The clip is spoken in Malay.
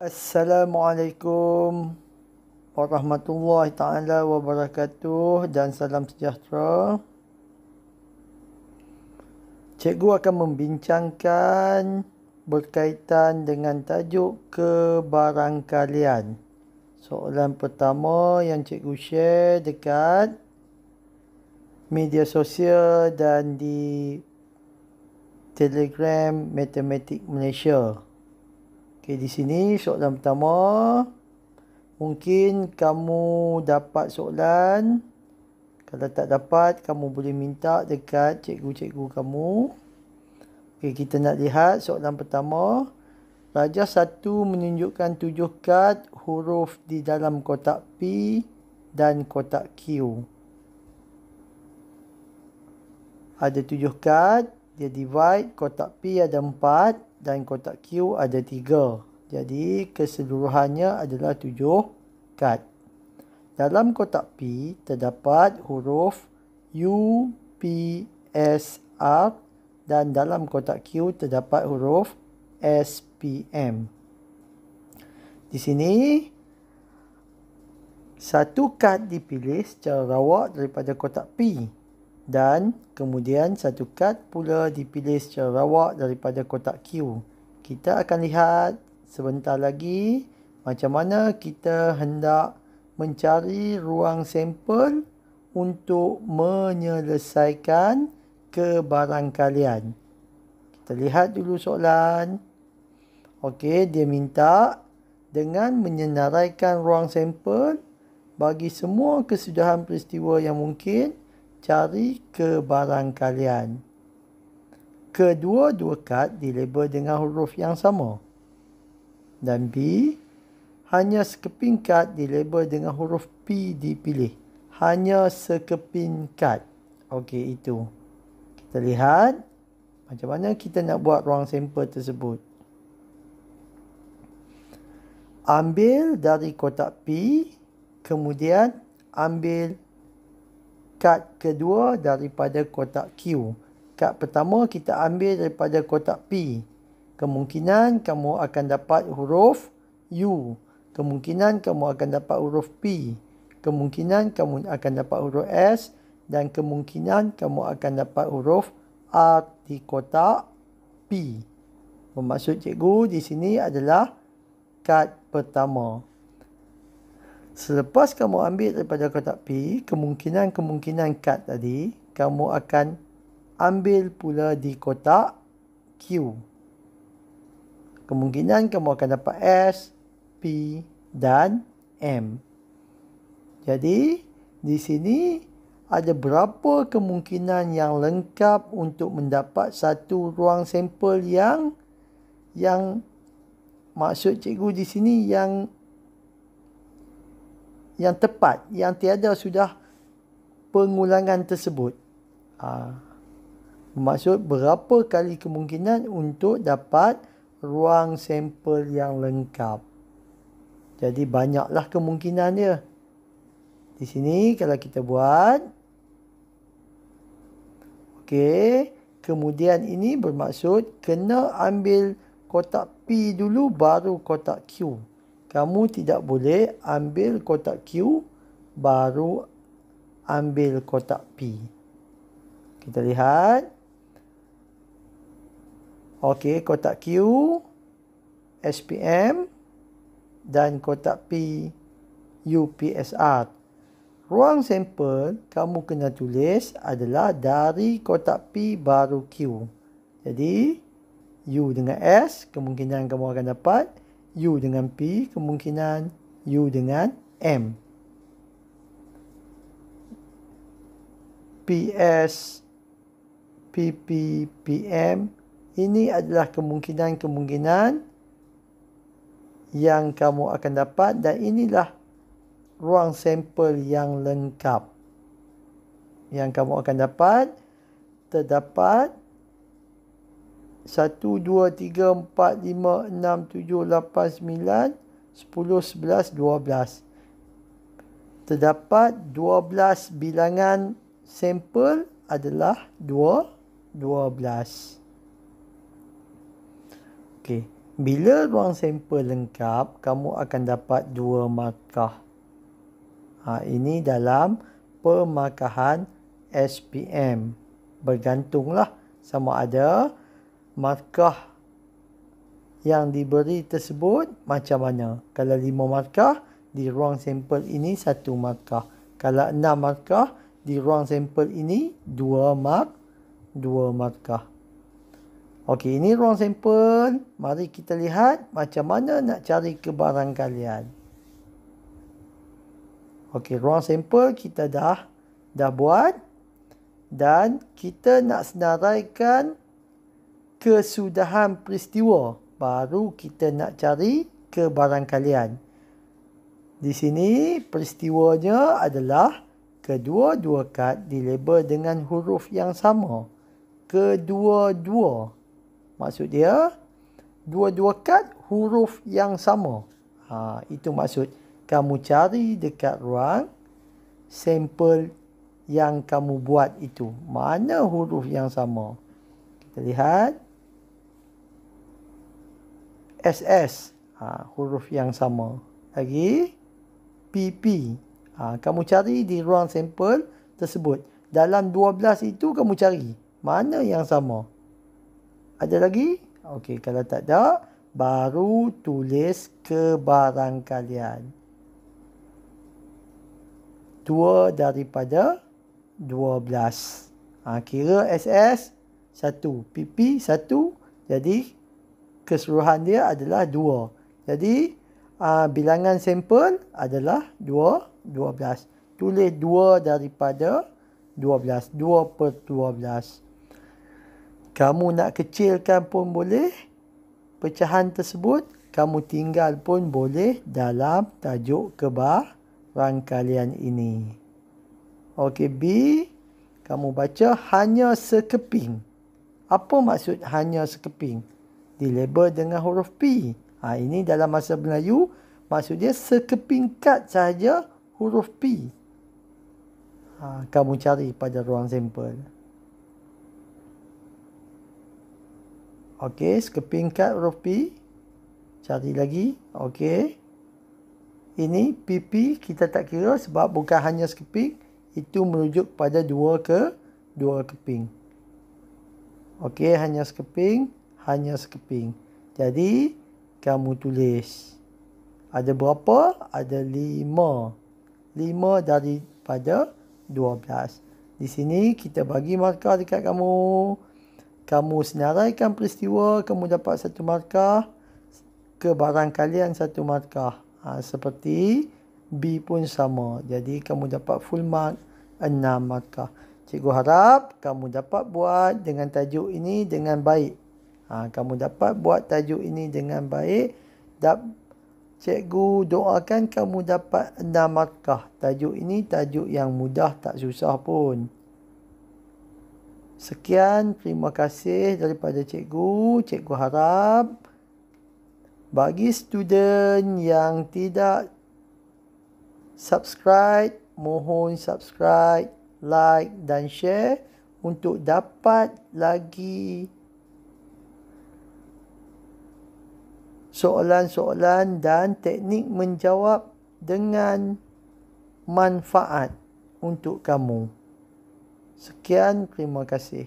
Assalamualaikum warahmatullahi taala wabarakatuh dan salam sejahtera. Cikgu akan membincangkan berkaitan dengan tajuk kebarangkalian. Soalan pertama yang cikgu share dekat media sosial dan di Telegram Matematik Malaysia. Okey, di sini soalan pertama. Mungkin kamu dapat soalan. Kalau tak dapat, kamu boleh minta dekat cikgu-cikgu kamu. Okey, kita nak lihat soalan pertama. Rajah satu menunjukkan tujuh kad huruf di dalam kotak P dan kotak Q. Ada tujuh kad. Dia divide. Kotak P ada empat dan kotak Q ada tiga, Jadi keseluruhannya adalah tujuh kad. Dalam kotak P terdapat huruf U, P, S, R dan dalam kotak Q terdapat huruf S, P, M. Di sini satu kad dipilih secara rawak daripada kotak P dan kemudian satu kad pula dipilih secara rawak daripada kotak Q. Kita akan lihat sebentar lagi macam mana kita hendak mencari ruang sampel untuk menyelesaikan kebarangkalian. Kita lihat dulu soalan. Okey, dia minta dengan menyenaraikan ruang sampel bagi semua kesudahan peristiwa yang mungkin cari ke barang kalian. Kedua-dua kad dilabel dengan huruf yang sama. Dan B, hanya sekeping kad dilabel dengan huruf P dipilih. Hanya sekeping kad. Okey, itu. Kita lihat macam mana kita nak buat ruang sampel tersebut. Ambil dari kotak P, kemudian ambil kad kedua daripada kotak Q. Kad pertama kita ambil daripada kotak P. Kemungkinan kamu akan dapat huruf U. Kemungkinan kamu akan dapat huruf P. Kemungkinan kamu akan dapat huruf S. Dan kemungkinan kamu akan dapat huruf R di kotak P. Bermaksud cikgu di sini adalah kad pertama. Selepas kamu ambil daripada kotak P, kemungkinan-kemungkinan kad tadi, kamu akan ambil pula di kotak Q. Kemungkinan kamu akan dapat S, P dan M. Jadi, di sini ada berapa kemungkinan yang lengkap untuk mendapat satu ruang sampel yang yang maksud cikgu di sini yang yang tepat yang tiada sudah pengulangan tersebut uh, maksud berapa kali kemungkinan untuk dapat ruang sampel yang lengkap jadi banyaklah kemungkinan dia di sini kalau kita buat okey kemudian ini bermaksud kena ambil kotak P dulu baru kotak Q kamu tidak boleh ambil kotak Q baru ambil kotak P. Kita lihat. Okey, kotak Q, SPM dan kotak P, UPSR. Ruang sampel kamu kena tulis adalah dari kotak P baru Q. Jadi, U dengan S, kemungkinan kamu akan dapat 0.5. U dengan P, kemungkinan U dengan M. PS, PP, PM, ini adalah kemungkinan-kemungkinan yang kamu akan dapat dan inilah ruang sampel yang lengkap yang kamu akan dapat terdapat 1, 2, 3, 4, 5, 6, 7, 8, 9, 10, 11, 12. Terdapat 12 bilangan sampel adalah 2, 12. Okey. Bila ruang sampel lengkap, kamu akan dapat 2 markah. Ha, ini dalam pemarkahan SPM. Bergantunglah sama ada markah yang diberi tersebut macam mana. Kalau lima markah, di ruang sampel ini satu markah. Kalau enam markah, di ruang sampel ini dua mark, dua markah. Okey, ini ruang sampel. Mari kita lihat macam mana nak cari kebarang kalian. Okey, ruang sampel kita dah dah buat dan kita nak senaraikan kesudahan peristiwa baru kita nak cari kebarangkalian. Di sini peristiwanya adalah kedua-dua kad dilabel dengan huruf yang sama. Kedua-dua. Maksud dia dua-dua kad huruf yang sama. Ha, itu maksud kamu cari dekat ruang sampel yang kamu buat itu. Mana huruf yang sama? Kita lihat. SS ha, huruf yang sama lagi PP ha, kamu cari di ruang sampel tersebut dalam 12 itu kamu cari mana yang sama ada lagi okey kalau tak ada baru tulis ke barang kalian dua daripada 12 ha, kira SS satu PP satu jadi keseluruhan dia adalah 2. Jadi uh, bilangan sampel adalah 2, 12. Tulis 2 daripada 12, 2 12. Kamu nak kecilkan pun boleh pecahan tersebut. Kamu tinggal pun boleh dalam tajuk kebah rangkalian ini. Okey B, kamu baca hanya sekeping. Apa maksud hanya sekeping? dilabel dengan huruf P. Ha, ini dalam bahasa Melayu, maksudnya sekeping sekepingkat sahaja huruf P. Ha, kamu cari pada ruang sampel. Okey, sekeping sekepingkat huruf P. Cari lagi. Okey. Ini PP kita tak kira sebab bukan hanya sekeping. Itu merujuk pada dua ke dua keping. Okey, hanya sekeping hanya sekeping. Jadi, kamu tulis. Ada berapa? Ada lima. Lima daripada dua belas. Di sini, kita bagi markah dekat kamu. Kamu senaraikan peristiwa, kamu dapat satu markah. kalian satu markah. Ha, seperti B pun sama. Jadi, kamu dapat full mark enam markah. Cikgu harap kamu dapat buat dengan tajuk ini dengan baik. Ha, kamu dapat buat tajuk ini dengan baik. Dap, cikgu doakan kamu dapat enam markah. Tajuk ini tajuk yang mudah tak susah pun. Sekian, terima kasih daripada cikgu. Cikgu harap bagi student yang tidak subscribe, mohon subscribe, like dan share untuk dapat lagi soalan-soalan dan teknik menjawab dengan manfaat untuk kamu. Sekian, terima kasih.